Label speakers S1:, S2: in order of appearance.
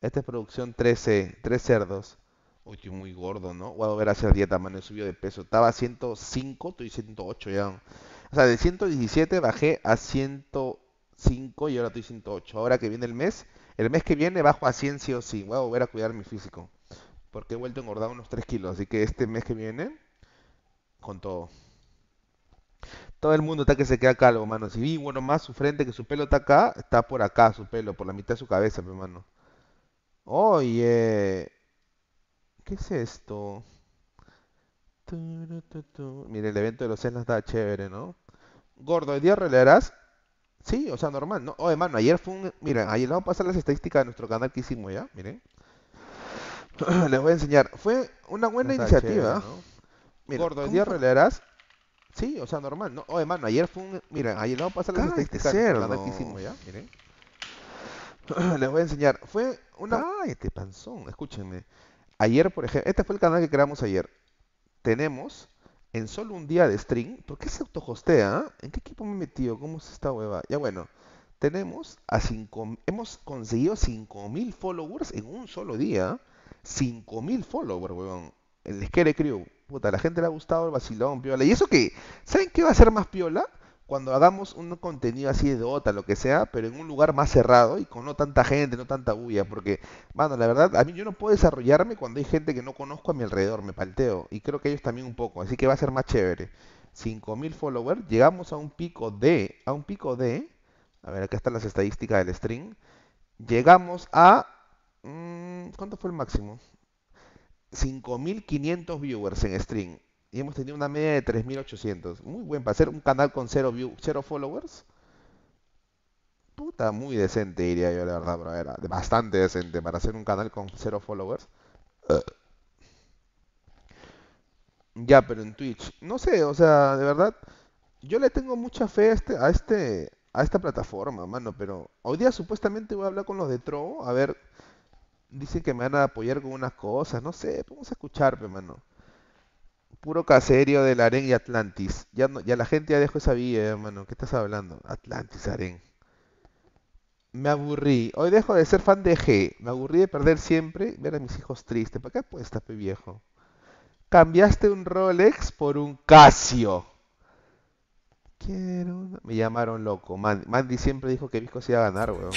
S1: Esta es producción 13, 3 cerdos. Uy, estoy muy gordo, ¿no? Voy a volver a hacer dieta, mano. He subido de peso. Estaba a 105, estoy 108 ya. O sea, de 117 bajé a 105 y ahora estoy 108. Ahora que viene el mes, el mes que viene bajo a 100 sí o sí. Voy a volver a cuidar mi físico. Porque he vuelto a engordar unos 3 kilos. Así que este mes que viene, con todo. Todo el mundo está que se queda calvo, mano. Si vi bueno, más su frente que su pelo está acá, está por acá su pelo, por la mitad de su cabeza, mi hermano. Oye. ¿Qué es esto? Mire, el evento de los Cenas está chévere, ¿no? Gordo, de día releras Sí, o sea, normal, ¿no? Oye, mano, ayer fue un... Miren, ayer vamos a pasar las estadísticas de nuestro canal que hicimos ya, miren. Les voy a enseñar. Fue una buena iniciativa. Gordo, de día relearás? Sí, o sea, normal, ¿no? Oye, mano, ayer fue un... Mira, ayer vamos a pasar las cerdo. La que ¿ya? Miren. Les voy a enseñar. Fue una... ¡Ay, este panzón! Escúchenme. Ayer, por ejemplo... Este fue el canal que creamos ayer. Tenemos, en solo un día de stream... ¿Por qué se autohostea? Ah? ¿En qué equipo me he metido? ¿Cómo es esta hueva? Ya bueno. Tenemos a cinco... Hemos conseguido 5000 followers en un solo día. 5000 ¿ah? followers, huevón. El Esquere Crew. Puta, la gente le ha gustado el vacilón, piola. Y eso que, ¿saben qué va a ser más piola? Cuando hagamos un contenido así de Dota, lo que sea, pero en un lugar más cerrado y con no tanta gente, no tanta bulla. Porque, mano, la verdad, a mí yo no puedo desarrollarme cuando hay gente que no conozco a mi alrededor, me palteo. Y creo que ellos también un poco, así que va a ser más chévere. 5000 followers, llegamos a un pico de, a un pico de, a ver, acá están las estadísticas del stream llegamos a, mm, ¿cuánto fue el máximo? 5.500 viewers en stream y hemos tenido una media de 3.800. Muy buen para hacer un canal con 0 cero followers. Puta, muy decente diría yo, la verdad, bro. Era bastante decente para hacer un canal con 0 followers. Eh. Ya, pero en Twitch, no sé, o sea, de verdad, yo le tengo mucha fe a este, a este, esta plataforma, mano, pero hoy día supuestamente voy a hablar con los de Tro a ver dicen que me van a apoyar con unas cosas, no sé, vamos a escuchar, hermano. Puro caserio del Aren y Atlantis. Ya, la gente ya dejó esa vía, hermano. Eh, ¿Qué estás hablando? Atlantis, Aren. Me aburrí. Hoy dejo de ser fan de G. Me aburrí de perder siempre. Ver a mis hijos tristes. ¿Para qué apuestas, pe viejo? Cambiaste un Rolex por un Casio. Quiero Me llamaron loco. Mandy, Mandy siempre dijo que Visco se iba a ganar, weón.